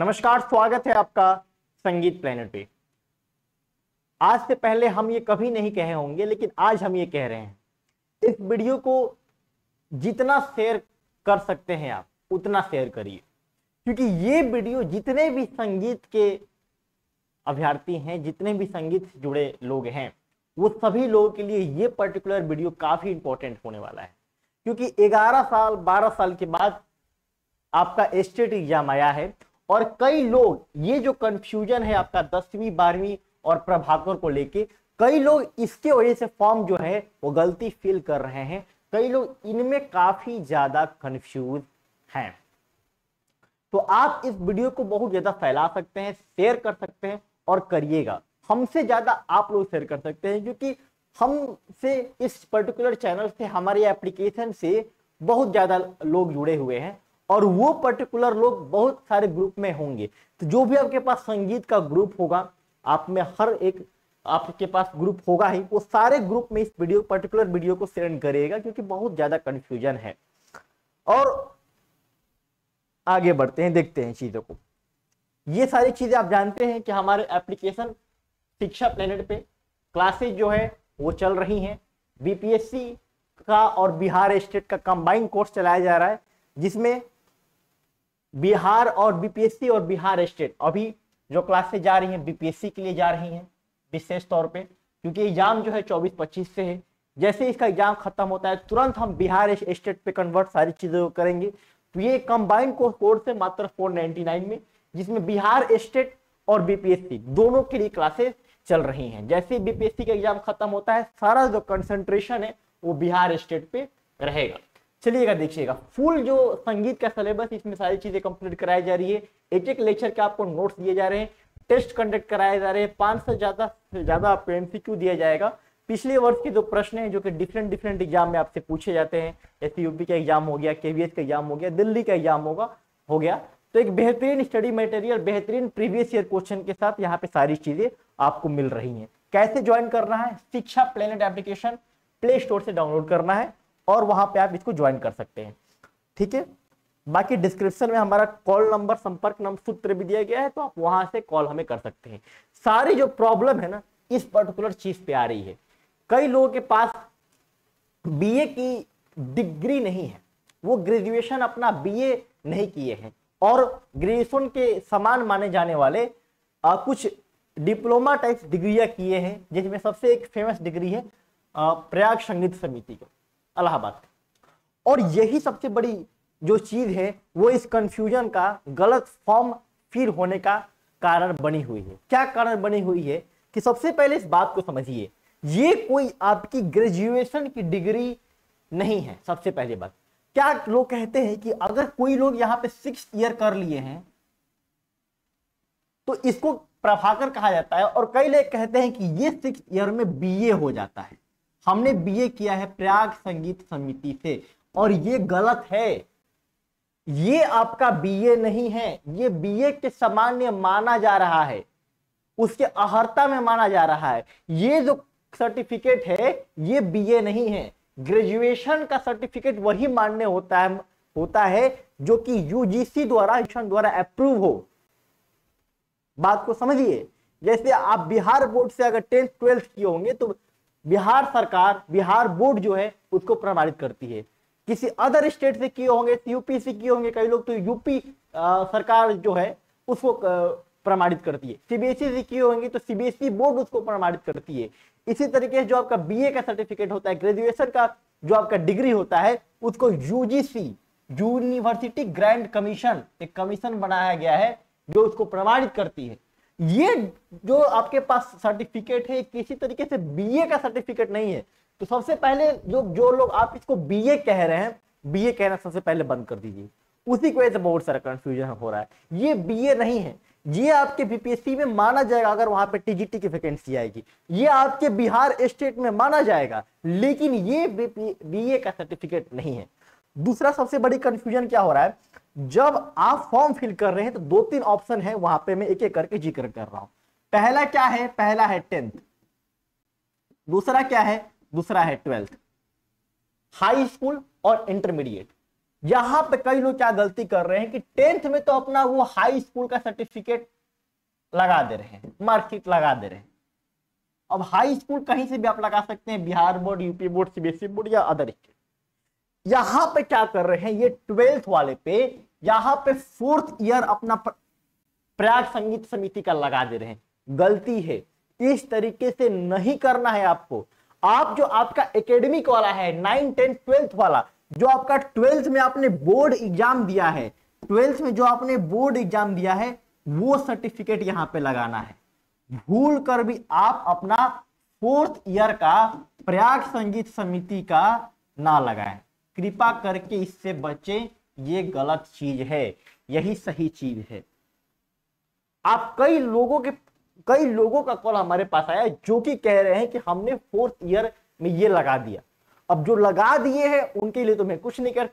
नमस्कार स्वागत है आपका संगीत प्लेनेट पे आज से पहले हम ये कभी नहीं कहे होंगे लेकिन आज हम ये कह रहे हैं इस वीडियो को जितना शेयर कर सकते हैं आप उतना शेयर करिए क्योंकि ये वीडियो जितने भी संगीत के अभ्यर्थी हैं जितने भी संगीत से जुड़े लोग हैं वो सभी लोगों के लिए ये पर्टिकुलर वीडियो काफ़ी इंपॉर्टेंट होने वाला है क्योंकि ग्यारह साल बारह साल के बाद आपका स्टेट एग्जाम आया है और कई लोग ये जो कंफ्यूजन है आपका दसवीं बारहवीं और प्रभाकर को लेके कई लोग इसके वजह से फॉर्म जो है वो गलती फिल कर रहे हैं कई लोग इनमें काफी ज्यादा कंफ्यूज हैं तो आप इस वीडियो को बहुत ज्यादा फैला सकते हैं शेयर कर सकते हैं और करिएगा हमसे ज्यादा आप लोग शेयर कर सकते हैं क्योंकि हमसे इस पर्टिकुलर चैनल से हमारे एप्लीकेशन से बहुत ज्यादा लोग जुड़े हुए हैं और वो पर्टिकुलर लोग बहुत सारे ग्रुप में होंगे तो जो भी आपके पास संगीत का ग्रुप होगा आप में हर एक आपके पास ग्रुप होगा ही वो सारे ग्रुप में इस वीडियो पर्टिकुलर वीडियो को सेंड करिएगा क्योंकि बहुत ज्यादा कंफ्यूजन है और आगे बढ़ते हैं देखते हैं चीजों को ये सारी चीजें आप जानते हैं कि हमारे एप्लीकेशन शिक्षा प्लेनेट पे क्लासेज जो है वो चल रही हैं बीपीएससी का और बिहार स्टेट का कंबाइंड कोर्स चलाया जा रहा है जिसमें बिहार और बीपीएससी और बिहार स्टेट अभी जो क्लासेस जा रही हैं बीपीएससी के लिए जा रही हैं विशेष तौर पे क्योंकि एग्जाम जो है चौबीस पच्चीस से है जैसे इसका एग्जाम खत्म होता है तुरंत हम बिहार स्टेट पे कन्वर्ट सारी चीज़ों करेंगे तो ये कंबाइंड कोर्स है मात्र फोर में जिसमें बिहार स्टेट और बीपीएससी दोनों के लिए क्लासेस चल रही हैं जैसे बीपीएससी का एग्जाम खत्म होता है सारा जो कंसंट्रेशन है वो बिहार स्टेट पे रहेगा चलिएगा देखिएगा फुल जो संगीत का सिलेबस इसमें सारी चीजें कंप्लीट कराई जा रही है एक एक लेक्चर के आपको नोट्स दिए जा रहे हैं टेस्ट कंडक्ट कराए जा रहे हैं पांच से ज्यादा से ज्यादा आपको एमसीक्यू दिया जाएगा पिछले वर्ष के जो प्रश्न हैं जो कि डिफरेंट डिफरेंट एग्जाम में आपसे पूछे जाते हैं जैसे यूपी का एग्जाम हो गया केवीएस का एग्जाम हो गया दिल्ली का एग्जाम होगा हो गया तो एक बेहतरीन स्टडी मटेरियल बेहतरीन प्रीवियस ईयर क्वेश्चन के साथ यहाँ पे सारी चीजें आपको मिल रही है कैसे ज्वाइन करना है Shiksha planet application play store से डाउनलोड करना है और वहां पे आप इसको ज्वाइन कर सकते हैं ठीक है बाकी डिस्क्रिप्शन में हमारा कॉल नंबर संपर्क नंबर सूत्र भी दिया गया है तो आप वहां से कॉल हमें कर सकते हैं सारी जो प्रॉब्लम है ना इस पर्टिकुलर चीज पे आ रही है कई लोगों के पास बीए की डिग्री नहीं है वो ग्रेजुएशन अपना बीए नहीं किए हैं और ग्रेजुएशन के समान माने जाने वाले आ, कुछ डिप्लोमा टाइप डिग्रियाँ किए हैं जिसमें सबसे एक फेमस डिग्री है आ, प्रयाग संगीत समिति का इलाहाबाद और यही सबसे बड़ी जो चीज है वो इस कंफ्यूजन का गलत फॉर्म फिर होने का कारण बनी हुई है क्या कारण बनी हुई है कि सबसे पहले इस बात को समझिए ये कोई आपकी ग्रेजुएशन की डिग्री नहीं है सबसे पहले बात क्या लोग कहते हैं कि अगर कोई लोग यहां पे सिक्स ईयर कर लिए हैं तो इसको प्रभाकर कहा जाता है और कई लोग कहते हैं कि ये सिक्स ईयर में बीए हो जाता है हमने बीए किया है प्रयाग संगीत समिति से और ये गलत है ये आपका बीए नहीं है ये बीए के सामान्य माना जा रहा है उसके अहर्ता में माना जा रहा है ये जो सर्टिफिकेट है ये बीए नहीं है ग्रेजुएशन का सर्टिफिकेट वही मान्य होता है होता है जो कि यूजीसी द्वारा द्वारा अप्रूव हो बात को समझिए जैसे आप बिहार बोर्ड से अगर टेंथ ट्वेल्थ किए होंगे तो बिहार सरकार बिहार बोर्ड जो है उसको प्रमाणित करती है किसी अदर स्टेट से किए होंगे यूपी से किए होंगे कई लोग तो यूपी सरकार जो है उसको प्रमाणित करती है सीबीएसई e से किए होंगे तो सीबीएसई e बोर्ड उसको प्रमाणित करती है इसी तरीके से जो आपका बीए का सर्टिफिकेट होता है ग्रेजुएशन का जो आपका डिग्री होता है उसको यूजीसी यूनिवर्सिटी ग्रैंड कमीशन एक कमीशन बनाया गया है जो उसको प्रमाणित करती है ये जो आपके पास सर्टिफिकेट है किसी तरीके से बीए का सर्टिफिकेट नहीं है तो सबसे पहले जो जो लोग आप इसको बीए कह रहे हैं बीए कहना सबसे पहले बंद कर दीजिए उसी की वजह से बहुत सारा कंफ्यूजन हो रहा है ये बीए नहीं है ये आपके बीपीएससी में माना जाएगा अगर वहां पे टीजीटी की वैकेंसी आएगी ये आपके बिहार स्टेट में माना जाएगा लेकिन ये बीए का सर्टिफिकेट नहीं है दूसरा सबसे बड़ी कंफ्यूजन क्या हो रहा है जब आप फॉर्म फिल कर रहे हैं तो दो तीन ऑप्शन है वहां पे मैं एक एक करके जिक्र कर रहा हूं पहला क्या है पहला है टेंथ दूसरा क्या है दूसरा है ट्वेल्थ हाई स्कूल और इंटरमीडिएट यहां पे कई लोग क्या गलती कर रहे हैं कि टेंथ में तो अपना वो हाई स्कूल का सर्टिफिकेट लगा दे रहे हैं मार्कशीट लगा दे रहे हैं अब हाई स्कूल कहीं से भी आप लगा सकते हैं Bihar board UP board CBSE e board या अदर स्टेट यहां पे क्या कर रहे हैं ये ट्वेल्थ वाले पे यहां पे फोर्थ ईयर अपना प्रयाग संगीत समिति का लगा दे रहे हैं गलती है इस तरीके से नहीं करना है आपको आप जो आपका एकेडमिक वाला है नाइन टेंथ ट्वेल्थ वाला जो आपका ट्वेल्थ में आपने बोर्ड एग्जाम दिया है ट्वेल्थ में जो आपने बोर्ड एग्जाम दिया है वो सर्टिफिकेट यहां पे लगाना है भूल कर भी आप अपना फोर्थ ईयर का प्रयाग संगीत समिति का ना लगाएं कृपा करके इससे बचे ये गलत चीज है यही सही चीज है आप कई लोगों के कई लोगों का कॉल हमारे पास आया जो कि कह रहे हैं कि हमने फोर्थ ईयर में ये लगा दिया अब जो लगा दिए हैं उनके लिए तो मैं कुछ नहीं कर,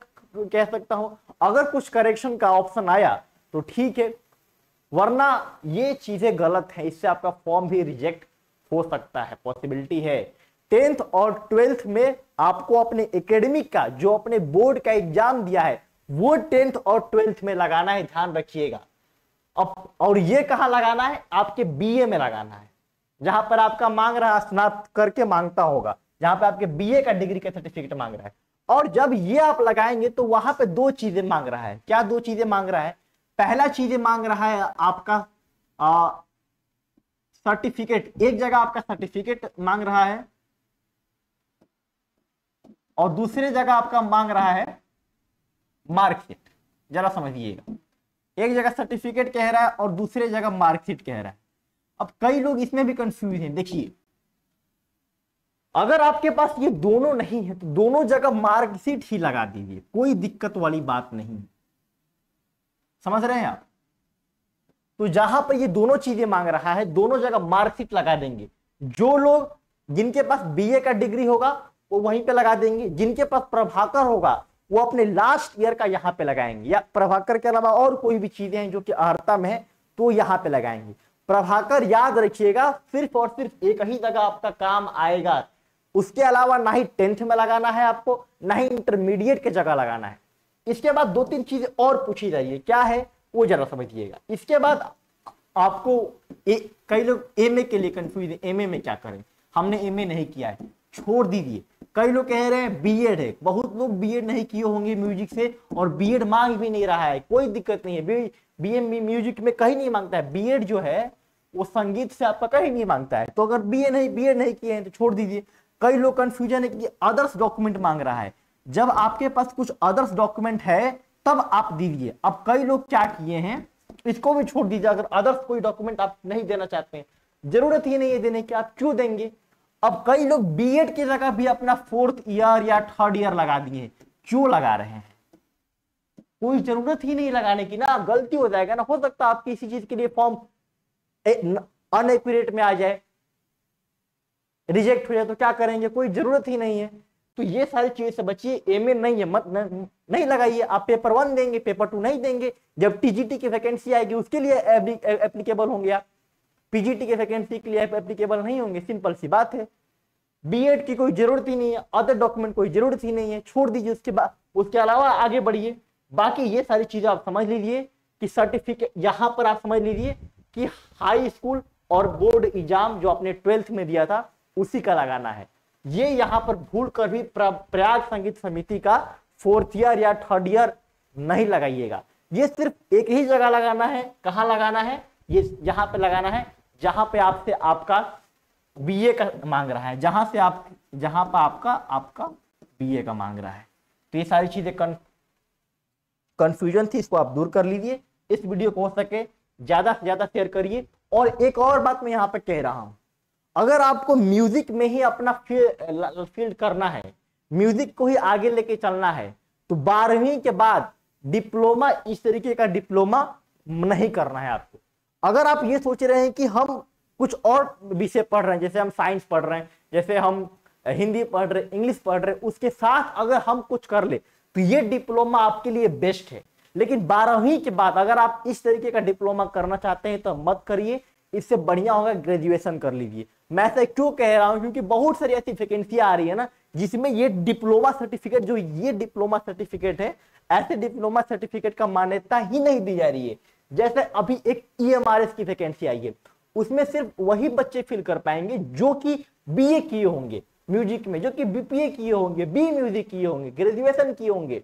कह सकता हूं अगर कुछ करेक्शन का ऑप्शन आया तो ठीक है वरना ये चीजें गलत है इससे आपका फॉर्म भी रिजेक्ट हो सकता है पॉसिबिलिटी है टेंथ और ट्वेल्थ में आपको अपने एकेडमिक का जो अपने बोर्ड का एग्जाम दिया है वो टेंथ और ट्वेल्थ में लगाना है ध्यान रखिएगा अब और ये कहाँ लगाना है आपके बीए में लगाना है जहां पर आपका मांग रहा स्नात करके मांगता होगा जहां पर आपके बीए का डिग्री का सर्टिफिकेट मांग रहा है और जब ये आप लगाएंगे तो वहां पर दो चीजें मांग रहा है क्या दो चीजें मांग रहा है पहला चीजें मांग रहा है आपका सर्टिफिकेट एक जगह आपका सर्टिफिकेट मांग रहा है और दूसरी जगह आपका मांग रहा है मार्कशीट जरा समझिएगा एक जगह सर्टिफिकेट कह रहा है और दूसरे जगह मार्कशीट कह रहा है अब कई लोग इसमें भी कंफ्यूज हैं देखिए अगर आपके पास ये दोनों नहीं है तो दोनों जगह मार्कशीट ही लगा दीजिए कोई दिक्कत वाली बात नहीं समझ रहे हैं आप तो जहां पर ये दोनों चीजें मांग रहा है दोनों जगह मार्कशीट लगा देंगे जो लोग जिनके पास बीए का डिग्री होगा वो वहीं पे लगा देंगे जिनके पास प्रभाकर होगा वो अपने लास्ट ईयर का यहाँ पे लगाएंगे या प्रभाकर के अलावा और कोई भी चीजें हैं जो कि अर्हता में है तो यहाँ पे लगाएंगे प्रभाकर याद रखिएगा सिर्फ और सिर्फ एक ही जगह आपका काम आएगा उसके अलावा ना ही टेंथ में लगाना है आपको ना ही इंटरमीडिएट के जगह लगाना है इसके बाद दो तीन चीजें और पूछी जाइए क्या है वो जरा समझिएगा इसके बाद आपको ए, कई लोग एमए के लिए कंफ्यूज एमए में क्या करें हमने एमए नहीं किया है छोड़ दीजिए कई लोग कह रहे हैं बीएड है बहुत लोग बीएड नहीं किए होंगे म्यूजिक से और बीएड मांग भी नहीं रहा है कोई दिक्कत नहीं है बी एम म्यूजिक में कहीं नहीं मांगता है बीएड जो है वो संगीत से आपका कहीं नहीं मांगता है तो अगर बीए नहीं बीएड नहीं किए हैं तो छोड़ दीजिए कई लोग कंफ्यूजन है कि अदर्स डॉक्यूमेंट मांग रहा है जब आपके पास कुछ अदर्स डॉक्यूमेंट है तब आप दीजिए अब कई लोग क्या किए हैं इसको भी छोड़ दीजिए अगर अदर्स कोई डॉक्यूमेंट आप नहीं देना चाहते हैं जरूरत ही नहीं है देने की आप क्यों देंगे अब कई लोग बीएड की जगह भी अपना फोर्थ ईयर या थर्ड ईयर लगा दिए क्यों लगा रहे हैं कोई जरूरत ही नहीं लगाने की ना गलती हो जाएगा ना हो सकता आप किसी चीज के लिए फॉर्म अनएक्यूरेट में आ जाए रिजेक्ट हो जाए तो क्या करेंगे कोई जरूरत ही नहीं है तो ये सारी चीज से बचिए एम नहीं है मत न, नहीं लगाइए आप पेपर वन देंगे पेपर टू नहीं देंगे जब टीजीटी की वैकेंसी आएगी उसके लिए एप्लीकेबल होंगे आप पीजीटी के वैकेंसी के लिए एप्लीकेबल नहीं होंगे सिंपल सी बात है बीएड की कोई जरूरत ही नहीं है अदर डॉक्यूमेंट कोई जरूरत ही नहीं है छोड़ दीजिए उसके बाद उसके अलावा आगे बढ़िए बाकी ये सारी चीजें आप समझ लीजिए कि सर्टिफिकेट यहाँ पर आप समझ लीजिए कि हाई स्कूल और बोर्ड एग्जाम जो आपने ट्वेल्थ में दिया था उसी का लगाना है ये यहाँ पर भूल कर भी प्रयाग संगीत समिति का फोर्थ ईयर या थर्ड ईयर नहीं लगाइएगा ये सिर्फ एक ही जगह लगाना है कहाँ लगाना है ये यहाँ पर लगाना है जहां पे आपसे आपका बीए का मांग रहा है जहां से आप जहां पर आपका आपका बीए का मांग रहा है तो ये सारी चीजें कंफ्यूजन थी इसको आप दूर कर लीजिए इस वीडियो को हो सके ज्यादा से ज्यादा शेयर करिए और एक और बात मैं यहाँ पे कह रहा हूँ अगर आपको म्यूजिक में ही अपना फील्ड करना है म्यूजिक को ही आगे लेके चलना है तो बारहवीं के बाद डिप्लोमा इस तरीके का डिप्लोमा नहीं करना है आपको अगर आप ये सोच रहे हैं कि हम कुछ और विषय पढ़ रहे हैं जैसे हम साइंस पढ़ रहे हैं जैसे हम हिंदी पढ़ रहे इंग्लिश पढ़ रहे उसके साथ अगर हम कुछ कर ले तो ये डिप्लोमा आपके लिए बेस्ट है लेकिन बारहवीं के बाद अगर आप इस तरीके का डिप्लोमा करना चाहते हैं तो मत करिए इससे बढ़िया होगा ग्रेजुएशन कर लीजिए मैं ऐसा तो क्यों कह रहा हूँ क्योंकि बहुत सारी ऐसी वैकेंसी आ रही है ना जिसमें ये डिप्लोमा सर्टिफिकेट जो ये डिप्लोमा सर्टिफिकेट है ऐसे डिप्लोमा सर्टिफिकेट का मान्यता ही नहीं दी जा रही है जैसे अभी एक ईएमआरएस e की वैकेंसी आई है उसमें सिर्फ वही बच्चे फिल कर पाएंगे जो कि बीए किए होंगे म्यूजिक में जो कि बीपीए किए होंगे बी म्यूजिक किए होंगे ग्रेजुएशन किए होंगे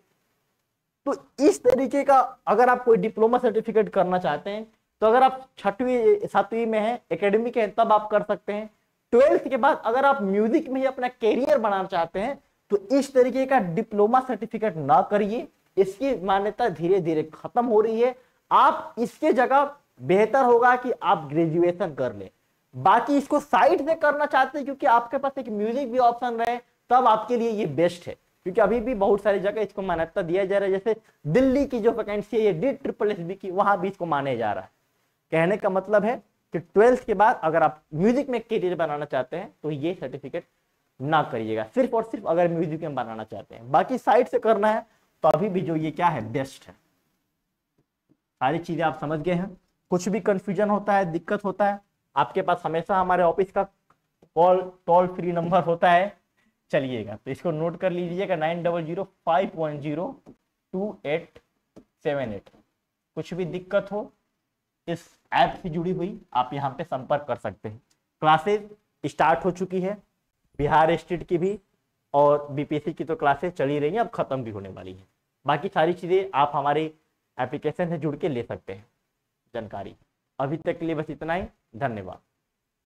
तो इस तरीके का अगर आप कोई डिप्लोमा सर्टिफिकेट करना चाहते हैं तो अगर आप छठवीं सातवीं में हैं एकेडमिक हैं तब आप कर सकते हैं ट्वेल्थ के बाद अगर आप म्यूजिक में ही अपना कैरियर बनाना चाहते हैं तो इस तरीके का डिप्लोमा सर्टिफिकेट ना करिए इसकी मान्यता धीरे धीरे खत्म हो रही है आप इसके जगह बेहतर होगा कि आप ग्रेजुएशन कर ले बाकी इसको साइड से करना चाहते हैं क्योंकि आपके पास एक म्यूजिक भी ऑप्शन रहे तब आपके लिए ये बेस्ट है क्योंकि अभी भी बहुत सारी जगह इसको मान्यता दिया जा रहा है जैसे दिल्ली की जो वैकेंसी है ये डी ट्रिपल एस बी की वहां भी इसको माने जा रहा है कहने का मतलब है कि ट्वेल्थ के बाद अगर आप म्यूजिक में करियर बनाना चाहते हैं तो ये सर्टिफिकेट ना करिएगा सिर्फ और सिर्फ अगर म्यूजिक में बनाना चाहते हैं बाकी साइड से करना है तो अभी भी जो ये क्या है बेस्ट है सारी चीज़ें आप समझ गए हैं कुछ भी कंफ्यूजन होता है दिक्कत होता है आपके पास हमेशा हमारे ऑफिस का कॉल टोल फ्री नंबर होता है चलिएगा तो इसको नोट कर लीजिएगा nine double zero five one zero two eight seven eight कुछ भी दिक्कत हो इस ऐप से जुड़ी हुई आप यहाँ पे संपर्क कर सकते हैं क्लासेज स्टार्ट हो चुकी है बिहार स्टेट की भी और बीपीएससी की तो क्लासेस चली रही हैं अब ख़त्म भी होने वाली है बाकी सारी चीज़ें आप हमारे एप्लीकेशन से जुड़ के ले सकते हैं जानकारी अभी तक के लिए बस इतना ही धन्यवाद